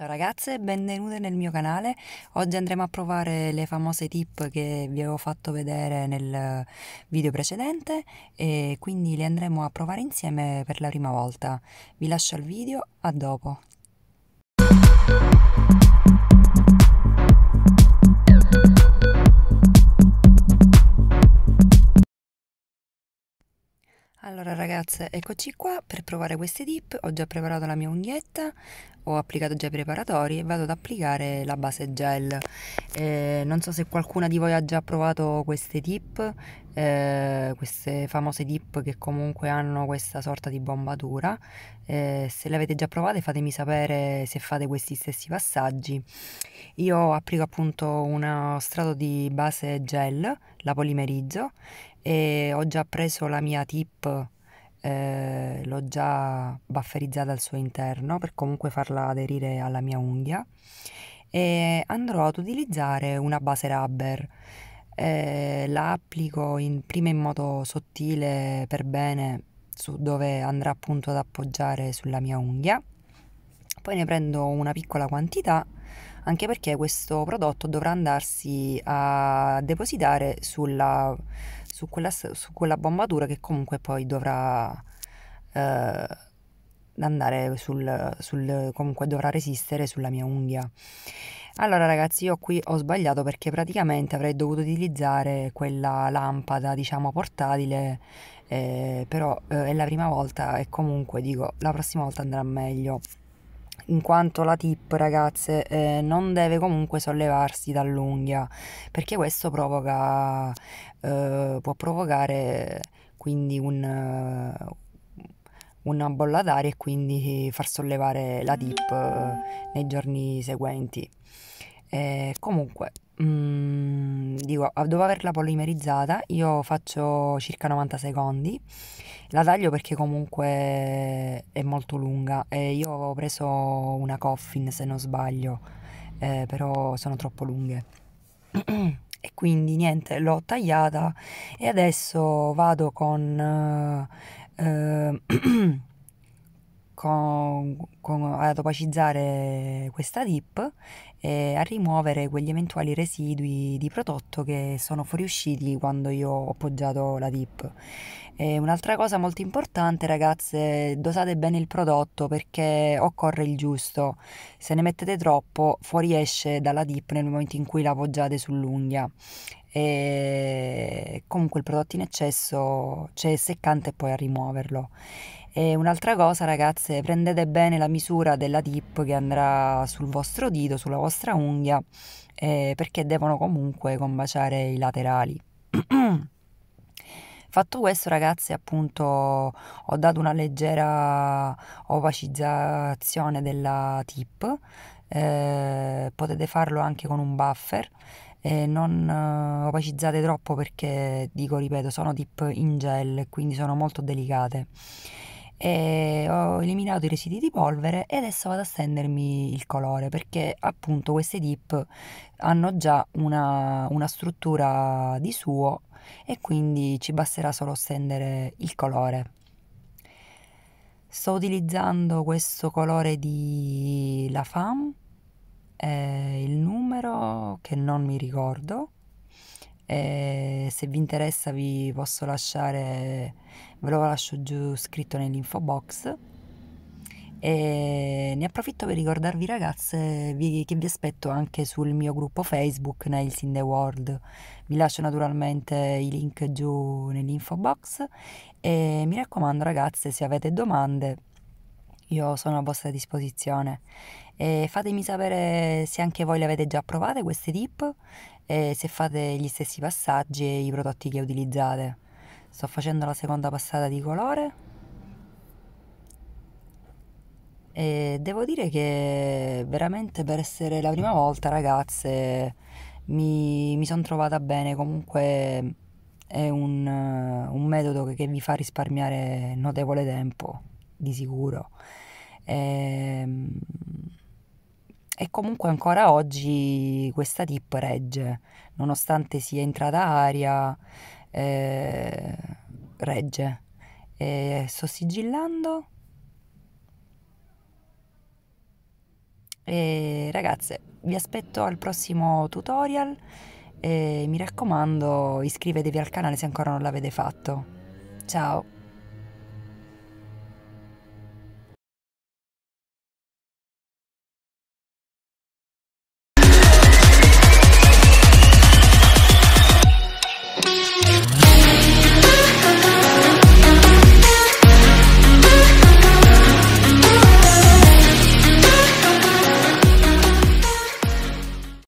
Ciao ragazze benvenute nel mio canale, oggi andremo a provare le famose tip che vi avevo fatto vedere nel video precedente e quindi le andremo a provare insieme per la prima volta. Vi lascio al video, a dopo, Allora ragazze, eccoci qua per provare questi tip. ho già preparato la mia unghietta, ho applicato già i preparatori e vado ad applicare la base gel. Eh, non so se qualcuna di voi ha già provato queste tip, eh, queste famose tip che comunque hanno questa sorta di bombatura, eh, se le avete già provate fatemi sapere se fate questi stessi passaggi. Io applico appunto uno strato di base gel, la polimerizzo e ho già preso la mia tip eh, l'ho già bufferizzata al suo interno per comunque farla aderire alla mia unghia e andrò ad utilizzare una base rubber. Eh, la applico in, prima in modo sottile per bene su dove andrà appunto ad appoggiare sulla mia unghia. Poi ne prendo una piccola quantità anche perché questo prodotto dovrà andarsi a depositare sulla, su quella, su quella bombatura che comunque poi dovrà eh, andare sul, sul, comunque dovrà resistere sulla mia unghia. Allora ragazzi io qui ho sbagliato perché praticamente avrei dovuto utilizzare quella lampada diciamo portatile eh, però eh, è la prima volta e comunque dico la prossima volta andrà meglio in quanto la tip ragazze eh, non deve comunque sollevarsi dall'unghia perché questo provoca, eh, può provocare quindi un, eh, una bolla d'aria e quindi far sollevare la tip eh, nei giorni seguenti. E eh, comunque, mm, dico, dopo averla polimerizzata, io faccio circa 90 secondi. La taglio perché comunque è molto lunga e eh, io avevo preso una coffin se non sbaglio, eh, però sono troppo lunghe. e quindi niente, l'ho tagliata e adesso vado con... Eh, eh con, con, ad opacizzare questa dip e a rimuovere quegli eventuali residui di prodotto che sono fuoriusciti quando io ho appoggiato la dip. E un'altra cosa molto importante ragazze, dosate bene il prodotto perché occorre il giusto, se ne mettete troppo fuoriesce dalla dip nel momento in cui la appoggiate sull'unghia e comunque il prodotto in eccesso c'è cioè seccante e poi a rimuoverlo. E un'altra cosa, ragazze, prendete bene la misura della tip che andrà sul vostro dito, sulla vostra unghia, eh, perché devono comunque combaciare i laterali. Fatto questo, ragazze, appunto ho dato una leggera opacizzazione della tip. Eh, potete farlo anche con un buffer. Eh, non eh, opacizzate troppo perché, dico, ripeto, sono tip in gel, quindi sono molto delicate e ho eliminato i residui di polvere e adesso vado a stendermi il colore perché appunto queste dip hanno già una, una struttura di suo e quindi ci basterà solo stendere il colore sto utilizzando questo colore di La Femme eh, il numero che non mi ricordo e se vi interessa vi posso lasciare, ve lo lascio giù scritto nell'info box e ne approfitto per ricordarvi ragazze vi, che vi aspetto anche sul mio gruppo Facebook Nails in the World vi lascio naturalmente i link giù nell'info box e mi raccomando ragazze se avete domande io sono a vostra disposizione e fatemi sapere se anche voi le avete già provate queste tip e se fate gli stessi passaggi e i prodotti che utilizzate. Sto facendo la seconda passata di colore. E devo dire che veramente per essere la prima volta ragazze mi, mi sono trovata bene, comunque è un, un metodo che, che, vi fa risparmiare notevole tempo, di sicuro. E, ehm, e comunque ancora oggi questa tip regge, nonostante sia entrata aria, eh, regge. E sto sigillando. E ragazze, vi aspetto al prossimo tutorial e mi raccomando iscrivetevi al canale se ancora non l'avete fatto. Ciao!